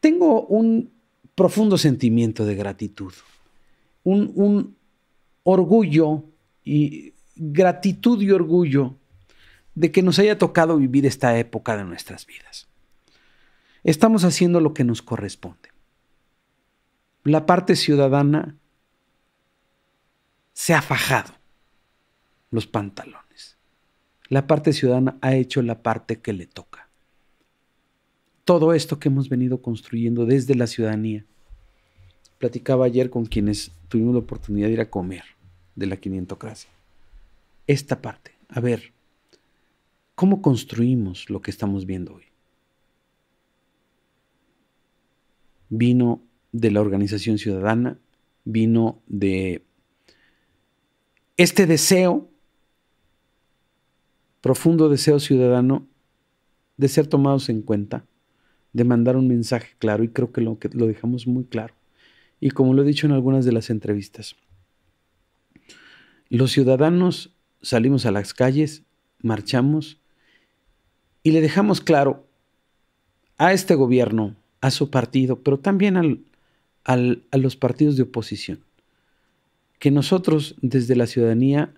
tengo un profundo sentimiento de gratitud, un, un orgullo y gratitud y orgullo de que nos haya tocado vivir esta época de nuestras vidas. Estamos haciendo lo que nos corresponde. La parte ciudadana se ha fajado los pantalones. La parte ciudadana ha hecho la parte que le toca todo esto que hemos venido construyendo desde la ciudadanía. Platicaba ayer con quienes tuvimos la oportunidad de ir a comer de la quinientocracia. Esta parte, a ver, ¿cómo construimos lo que estamos viendo hoy? Vino de la organización ciudadana, vino de este deseo, profundo deseo ciudadano de ser tomados en cuenta de mandar un mensaje claro y creo que lo, que lo dejamos muy claro. Y como lo he dicho en algunas de las entrevistas, los ciudadanos salimos a las calles, marchamos y le dejamos claro a este gobierno, a su partido, pero también al, a los partidos de oposición, que nosotros desde la ciudadanía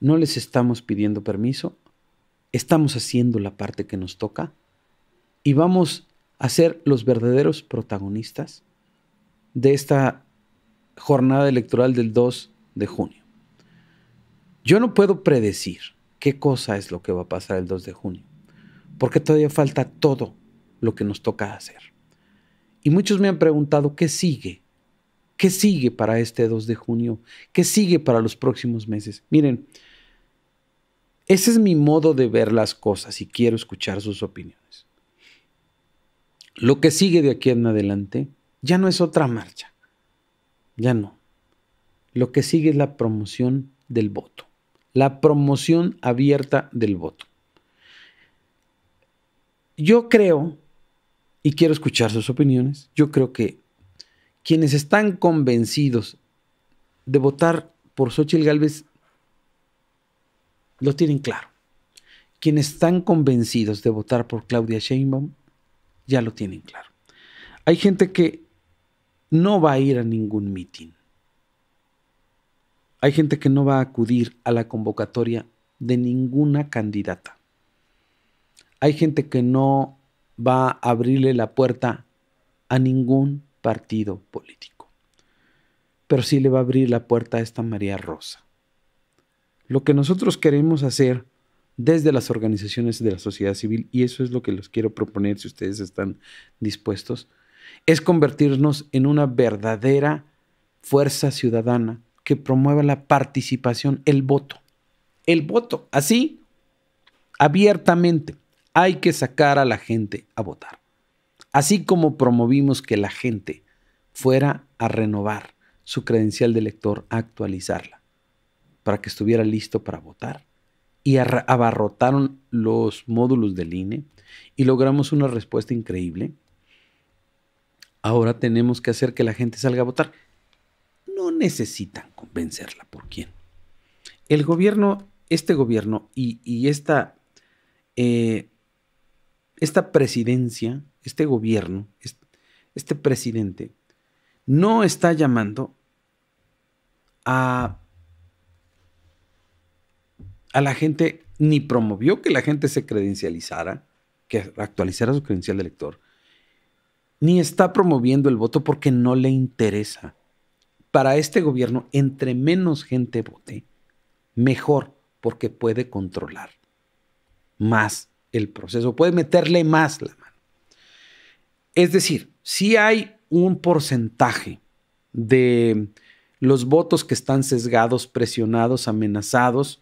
no les estamos pidiendo permiso, estamos haciendo la parte que nos toca y vamos a ser los verdaderos protagonistas de esta jornada electoral del 2 de junio. Yo no puedo predecir qué cosa es lo que va a pasar el 2 de junio, porque todavía falta todo lo que nos toca hacer. Y muchos me han preguntado, ¿qué sigue? ¿Qué sigue para este 2 de junio? ¿Qué sigue para los próximos meses? Miren, ese es mi modo de ver las cosas y quiero escuchar sus opiniones. Lo que sigue de aquí en adelante ya no es otra marcha, ya no. Lo que sigue es la promoción del voto, la promoción abierta del voto. Yo creo, y quiero escuchar sus opiniones, yo creo que quienes están convencidos de votar por Xochitl Gálvez lo tienen claro. Quienes están convencidos de votar por Claudia Sheinbaum ya lo tienen claro. Hay gente que no va a ir a ningún mitin. Hay gente que no va a acudir a la convocatoria de ninguna candidata. Hay gente que no va a abrirle la puerta a ningún partido político. Pero sí le va a abrir la puerta a esta María Rosa. Lo que nosotros queremos hacer desde las organizaciones de la sociedad civil, y eso es lo que les quiero proponer si ustedes están dispuestos, es convertirnos en una verdadera fuerza ciudadana que promueva la participación, el voto. El voto, así, abiertamente, hay que sacar a la gente a votar. Así como promovimos que la gente fuera a renovar su credencial de elector, a actualizarla, para que estuviera listo para votar y abarrotaron los módulos del INE y logramos una respuesta increíble. Ahora tenemos que hacer que la gente salga a votar. No necesitan convencerla por quién. El gobierno, este gobierno y, esta, eh, esta presidencia, este gobierno, este presidente, no está llamando a a la gente, ni promovió que la gente se credencializara, que actualizara su credencial de elector, ni está promoviendo el voto porque no le interesa. Para este gobierno, entre menos gente vote, mejor, porque puede controlar más el proceso, puede meterle más la mano. Es decir, si hay un porcentaje de los votos que están sesgados, presionados, amenazados,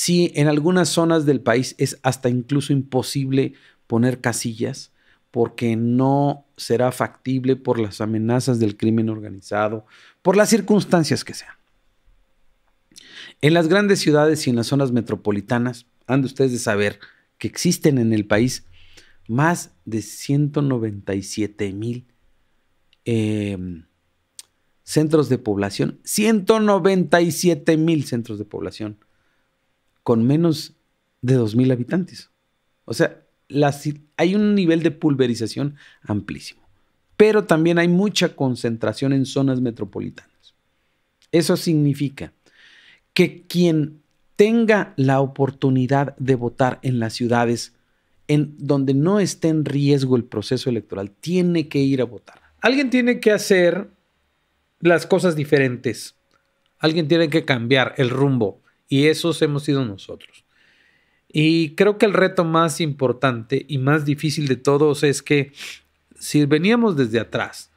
si en algunas zonas del país es hasta incluso imposible poner casillas porque no será factible por las amenazas del crimen organizado, por las circunstancias que sean. En las grandes ciudades y en las zonas metropolitanas, han de ustedes de saber que existen en el país más de 197 em, mil centros de población, 197 mil centros de población con menos de 2.000 habitantes. O sea, hay un nivel de pulverización amplísimo. Pero también hay mucha concentración en zonas metropolitanas. Eso significa que quien tenga la oportunidad de votar en las ciudades en donde no esté en riesgo el proceso electoral, tiene que ir a votar. Alguien tiene que hacer las cosas diferentes. Alguien tiene que cambiar el rumbo. Y esos hemos sido nosotros. Y creo que el reto más importante y más difícil de todos es que si veníamos desde atrás,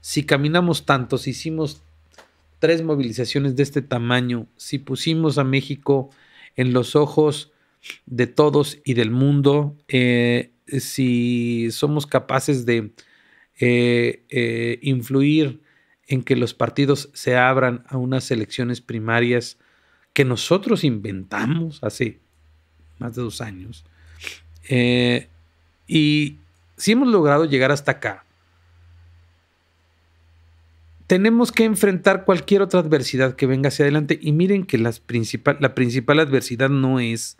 si caminamos tanto, si hicimos tres movilizaciones de este tamaño, si pusimos a México en los ojos de todos y del mundo, eh, si somos capaces de eh, eh, influir en que los partidos se abran a unas elecciones primarias que nosotros inventamos hace más de dos años. Eh, y si hemos logrado llegar hasta acá, tenemos que enfrentar cualquier otra adversidad que venga hacia adelante. Y miren que la principal adversidad no es,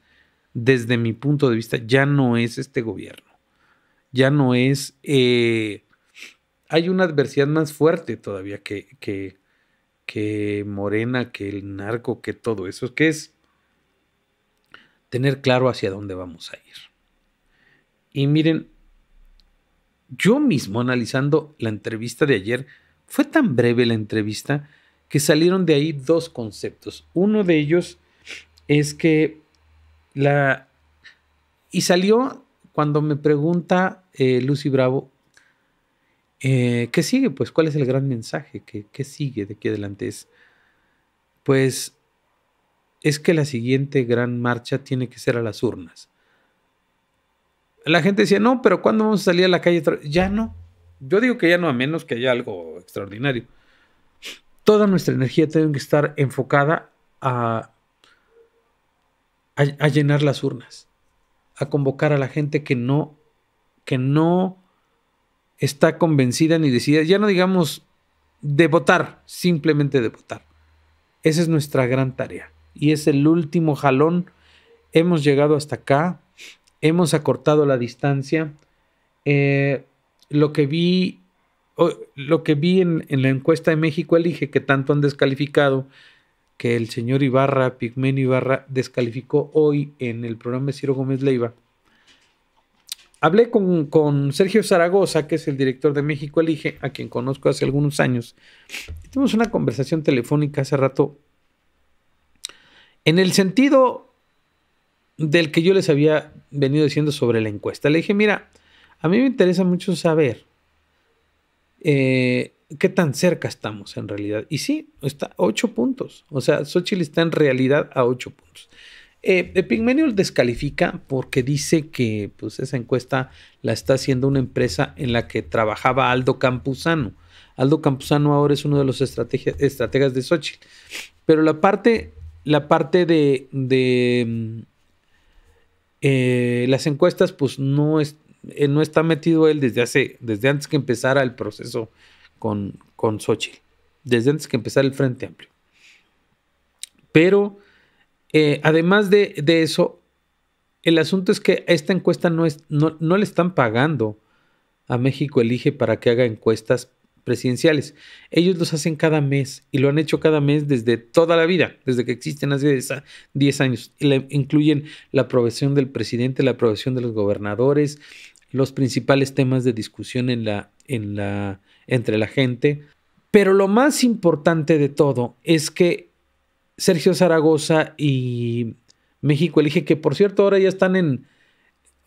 desde mi punto de vista, ya no es este gobierno. Ya no es... Eh, hay una adversidad más fuerte todavía que, que Morena, que el narco, que todo eso, que es tener claro hacia dónde vamos a ir. Y miren, yo mismo analizando la entrevista de ayer, fue tan breve la entrevista que salieron de ahí dos conceptos. Uno de ellos es que la... Y salió cuando me pregunta eh, Lucy Bravo eh, ¿Qué sigue? Pues, ¿cuál es el gran mensaje? ¿Qué, sigue de aquí adelante? Es, pues, es que la siguiente gran marcha tiene que ser a las urnas. La gente decía, no, pero ¿cuándo vamos a salir a la calle? Ya no. Yo digo que ya no, a menos que haya algo extraordinario. Toda nuestra energía tiene que estar enfocada a, a, a llenar las urnas, a convocar a la gente que no, que no está convencida ni decidida, ya no digamos de votar, simplemente de votar. Esa es nuestra gran tarea y es el último jalón. Hemos llegado hasta acá, hemos acortado la distancia. Eh, lo que vi, lo que vi en, en, la encuesta de México Elige, que tanto han descalificado, que el señor Ibarra, Pigmen Ibarra, descalificó hoy en el programa de Ciro Gómez Leiva hablé con, Sergio Zaragoza, que es el director de México Elige, a quien conozco hace algunos años. Tuvimos una conversación telefónica hace rato en el sentido del que yo les había venido diciendo sobre la encuesta. Le dije, mira, a mí me interesa mucho saber eh, qué tan cerca estamos en realidad. Y sí, está a ocho puntos. O sea, Xochitl está en realidad a ocho puntos. Eh, eh, Pigmenio descalifica porque dice que pues, esa encuesta la está haciendo una empresa en la que trabajaba Aldo Campuzano. Aldo Campuzano ahora es uno de los estrategas de Sochi, Pero la parte, la parte de, eh, las encuestas, pues no, es, eh, no está metido él desde, hace, desde antes que empezara el proceso con, con Desde antes que empezara el Frente Amplio. Pero eh, además de, eso, el asunto es que esta encuesta no, es, no, no le están pagando a México Elige para que haga encuestas presidenciales. Ellos los hacen cada mes y lo han hecho cada mes desde toda la vida, desde que existen hace 10 años. incluyen la aprobación del presidente, la aprobación de los gobernadores, los principales temas de discusión en la, en la, entre la gente. Pero lo más importante de todo es que Sergio Zaragoza y México Elige, que por cierto ahora ya están en...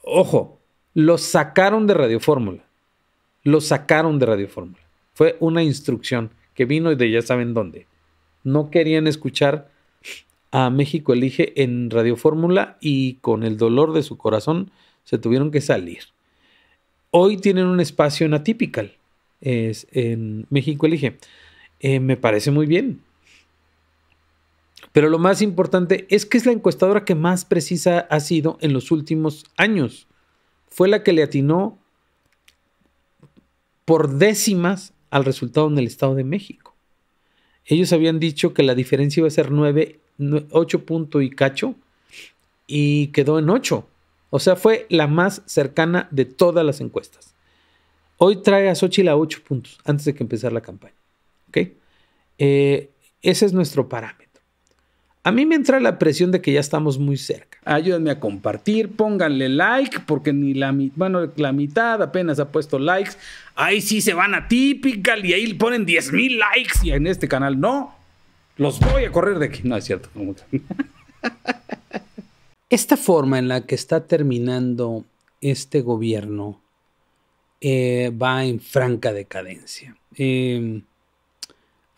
Ojo, los sacaron de Radio Fórmula. Los sacaron de Radio Fórmula. Fue una instrucción que vino de ya saben dónde. No querían escuchar a México Elige en Radio Fórmula y con el dolor de su corazón se tuvieron que salir. Hoy tienen un espacio en Atypical, es en México Elige. Eh, me parece muy bien. Pero lo más importante es que es la encuestadora que más precisa ha sido en los últimos años. Fue la que le atinó por décimas al resultado en el Estado de México. Ellos habían dicho que la diferencia iba a ser 9, 8 puntos y cacho, y quedó en 8. O sea, fue la más cercana de todas las encuestas. Hoy trae a Xochitl 8 puntos antes de que empezara la campaña. Eh, ese es nuestro parámetro. A mí me entra la presión de que ya estamos muy cerca. Ayúdenme a compartir, pónganle like, porque ni la, bueno, la mitad apenas ha puesto likes. Ahí sí se van a y ahí ponen 10 mil likes y en este canal no. Los voy a correr de aquí. No es cierto. Esta forma en la que está terminando este gobierno eh, va en franca decadencia. Em,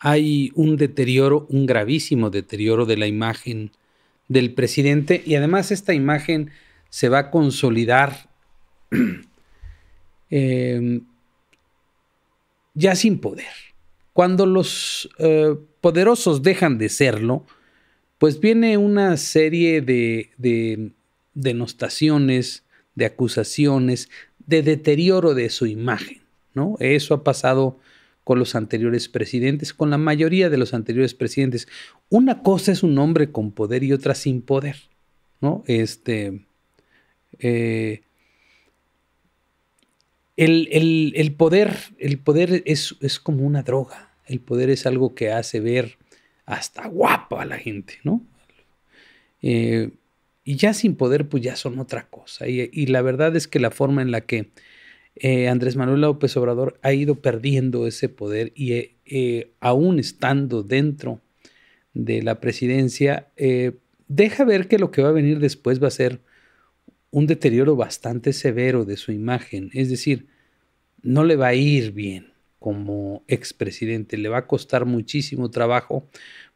hay un deterioro, un gravísimo deterioro de la imagen del presidente y además esta imagen se va a consolidar em, ya sin poder. Cuando los eh, poderosos dejan de serlo, pues viene una serie de, de denostaciones, de acusaciones, de deterioro de su imagen, ¿no? Eso ha pasado con los anteriores presidentes, con la mayoría de los anteriores presidentes. Una cosa es un hombre con poder y otra sin poder, ¿no? Este, eh, el, el, poder, el poder es, es, como una droga. El poder es algo que hace ver hasta guapo a la gente, ¿no? Eh, y ya sin poder, pues ya son otra cosa. y la verdad es que la forma en la que eh, Andrés Manuel López Obrador ha ido perdiendo ese poder y eh, eh, aún estando dentro de la presidencia, deja ver que lo que va a venir después va a ser un deterioro bastante severo de su imagen. Es decir, no le va a ir bien como expresidente, le va a costar muchísimo trabajo,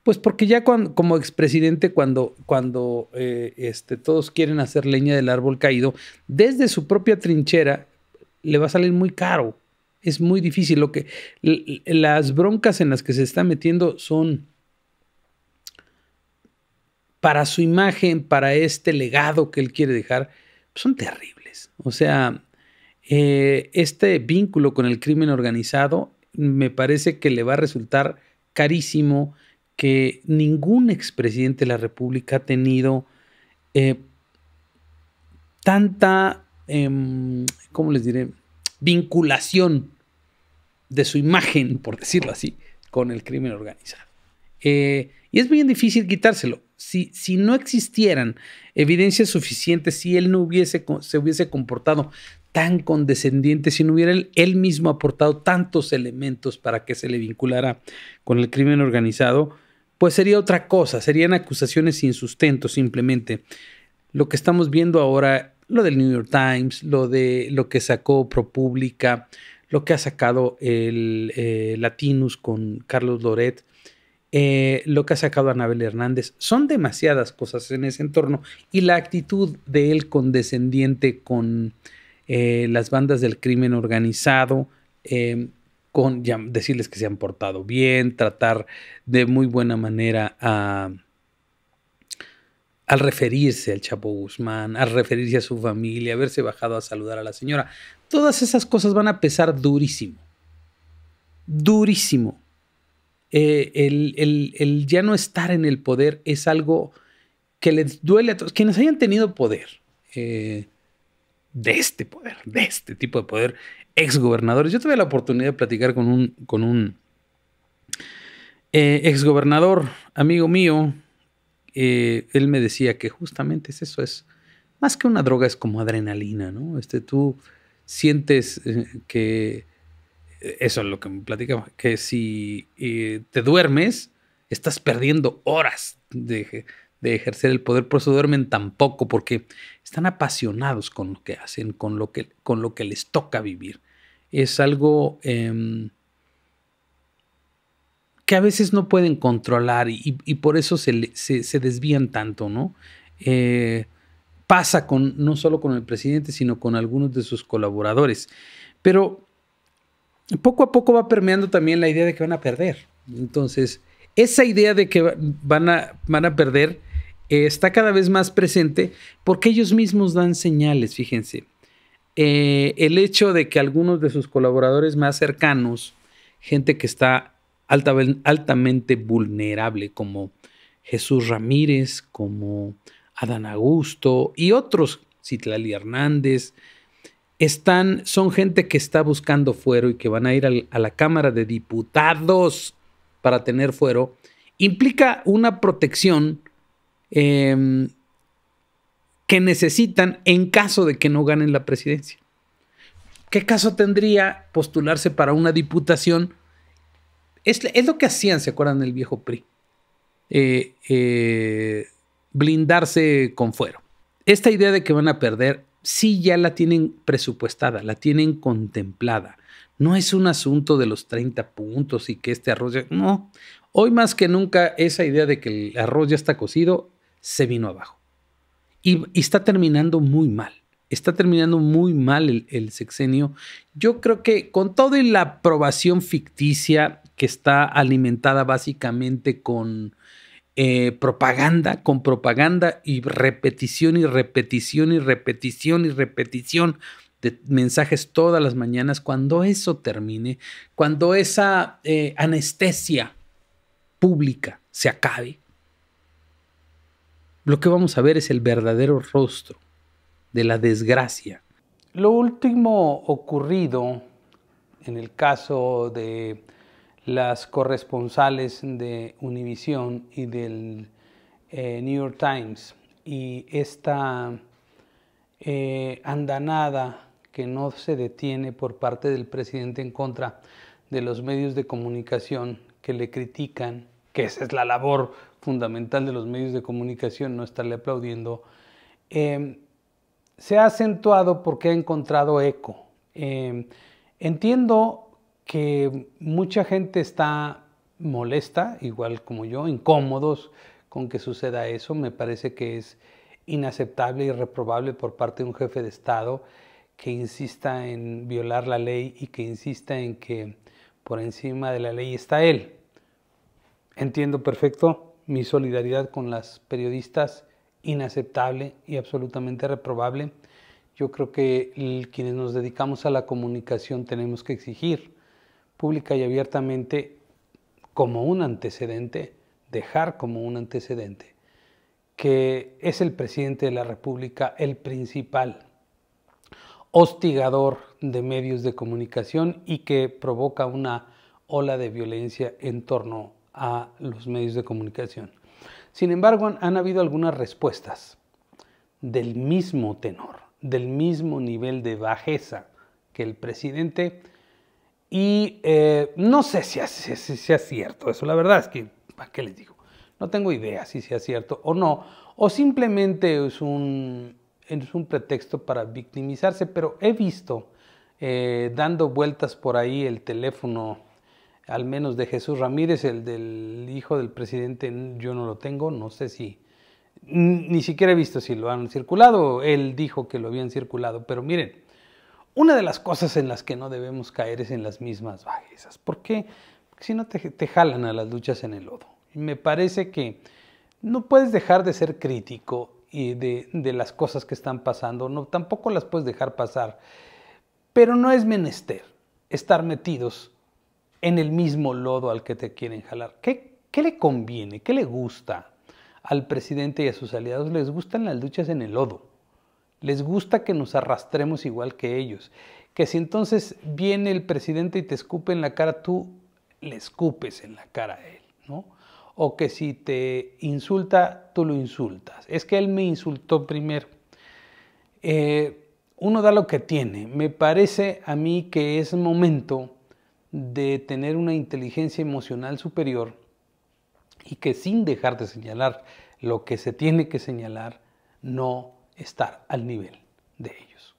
pues porque ya como expresidente, cuando, cuando este, todos quieren hacer leña del árbol caído, desde su propia trinchera, le va a salir muy caro. Es muy difícil. Lo que, las broncas en las que se está metiendo son para su imagen, para este legado que él quiere dejar, son terribles. O sea, eh, este vínculo con el crimen organizado me parece que le va a resultar carísimo que ningún expresidente de la República ha tenido eh, tanta Em, ¿cómo les diré? Vinculación de su imagen, por decirlo así, con el crimen organizado. Eh, y es bien difícil quitárselo. Si, si, no existieran evidencias suficientes, si él no hubiese, se hubiese comportado tan condescendiente, si no hubiera él, mismo aportado tantos elementos para que se le vinculara con el crimen organizado, pues sería otra cosa, serían acusaciones sin sustento simplemente. Lo que estamos viendo ahora lo del New York Times, lo de lo que sacó ProPublica, lo que ha sacado el eh, Latinus con Carlos Loret, eh, lo que ha sacado Anabel Hernández. Son demasiadas cosas en ese entorno y la actitud de él condescendiente con eh, las bandas del crimen organizado, em, con decirles que se han portado bien, tratar de muy buena manera a al referirse al Chapo Guzmán, al referirse a su familia, haberse bajado a saludar a la señora. Todas esas cosas van a pesar durísimo. Durísimo. Eh, el, ya no estar en el poder es algo que les duele a todos. Quienes hayan tenido poder, eh, de este poder, de este tipo de poder, exgobernadores. Yo tuve la oportunidad de platicar con un, con un eh, exgobernador, amigo mío, eh, él me decía que justamente es eso, es más que una droga, es como adrenalina, ¿no? Este, tú sientes eh, que, eh, eso es lo que me platicaba, que si te duermes, estás perdiendo horas de, ejercer el poder, por eso duermen tan poco, porque están apasionados con lo que hacen, con lo que, con lo que les toca vivir. Es algo em, que a veces no pueden controlar y, por eso se, desvían tanto, ¿no? Eh, pasa con, no solo con el presidente, sino con algunos de sus colaboradores. Pero poco a poco va permeando también la idea de que van a perder. Entonces, esa idea de que van a, van a perder eh, está cada vez más presente porque ellos mismos dan señales, fíjense. Eh, el hecho de que algunos de sus colaboradores más cercanos, gente que está altamente vulnerable, como Jesús Ramírez, como Adán Augusto y otros, Citlali Hernández, están, son gente que está buscando fuero y que van a ir a la Cámara de Diputados para tener fuero, implica una protección em, que necesitan en caso de que no ganen la presidencia. ¿Qué caso tendría postularse para una diputación es, lo que hacían, ¿se acuerdan del viejo PRI? Eh, eh, blindarse con fuero. Esta idea de que van a perder, sí ya la tienen presupuestada, la tienen contemplada. No es un asunto de los 30 puntos y que este arroz ya... No, hoy más que nunca esa idea de que el arroz ya está cocido se vino abajo. Y, está terminando muy mal. Está terminando muy mal el, el, sexenio. Yo creo que con toda la aprobación ficticia que está alimentada básicamente con eh, propaganda, con propaganda y repetición y repetición y repetición y repetición de mensajes todas las mañanas, cuando eso termine, cuando esa eh, anestesia pública se acabe, lo que vamos a ver es el verdadero rostro de la desgracia. Lo último ocurrido en el caso de las corresponsales de Univision y del eh, New York Times. Y esta eh, andanada que no se detiene por parte del presidente en contra de los medios de comunicación que le critican, que esa es la labor fundamental de los medios de comunicación, no estarle aplaudiendo, em, se ha acentuado porque ha encontrado eco. Em, entiendo que mucha gente está molesta, igual como yo, incómodos con que suceda eso. Me parece que es inaceptable y reprobable por parte de un jefe de Estado que insista en violar la ley y que insista en que por encima de la ley está él. Entiendo perfecto mi solidaridad con las periodistas, inaceptable y absolutamente reprobable. Yo creo que quienes nos dedicamos a la comunicación tenemos que exigir pública y abiertamente como un antecedente, dejar como un antecedente, que es el presidente de la República el principal hostigador de medios de comunicación y que provoca una ola de violencia en torno a los medios de comunicación. Sin embargo, han, habido algunas respuestas del mismo tenor, del mismo nivel de bajeza que el presidente y eh, no sé si, si, sea cierto eso, la verdad es que, ¿para qué les digo? No tengo idea si sea cierto o no, o simplemente es un, es un pretexto para victimizarse, pero he visto eh, dando vueltas por ahí el teléfono, al menos de Jesús Ramírez, el del hijo del presidente, yo no lo tengo, no sé si, ni siquiera he visto si lo han circulado, él dijo que lo habían circulado, pero miren, una de las cosas en las que no debemos caer es en las mismas bajezas. ¿Por qué? Porque si no te, jalan a las luchas en el lodo. Y me parece que no puedes dejar de ser crítico y de, las cosas que están pasando, no, tampoco las puedes dejar pasar. Pero no es menester estar metidos en el mismo lodo al que te quieren jalar. ¿Qué, qué le conviene? ¿Qué le gusta al presidente y a sus aliados? Les gustan las luchas en el lodo. Les gusta que nos arrastremos igual que ellos. Que si entonces viene el presidente y te escupe en la cara, tú le escupes en la cara a él, O que si te insulta, tú lo insultas. Es que él me insultó primero. Eh, uno da lo que tiene. Me parece a mí que es momento de tener una inteligencia emocional superior y que sin dejar de señalar lo que se tiene que señalar, no estar al nivel de ellos.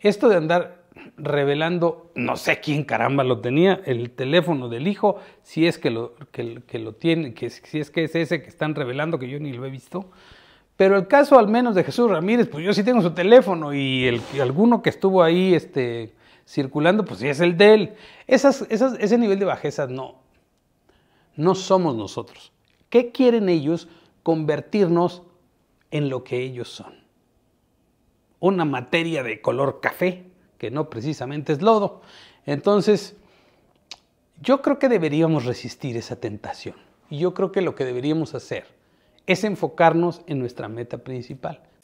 Esto de andar revelando, no sé quién caramba lo tenía, el teléfono del hijo, si es que lo, que, lo tiene, que, si es que es ese que están revelando, que yo ni lo he visto. Pero el caso al menos de Jesús Ramírez, pues yo sí tengo su teléfono y el, alguno que estuvo ahí este, circulando, pues sí es el de él. ese nivel de bajeza no, no somos nosotros. ¿Qué quieren ellos? Convertirnos en lo que ellos son una materia de color café, que no precisamente es lodo. Entonces, yo creo que deberíamos resistir esa tentación. Y yo creo que lo que deberíamos hacer es enfocarnos en nuestra meta principal.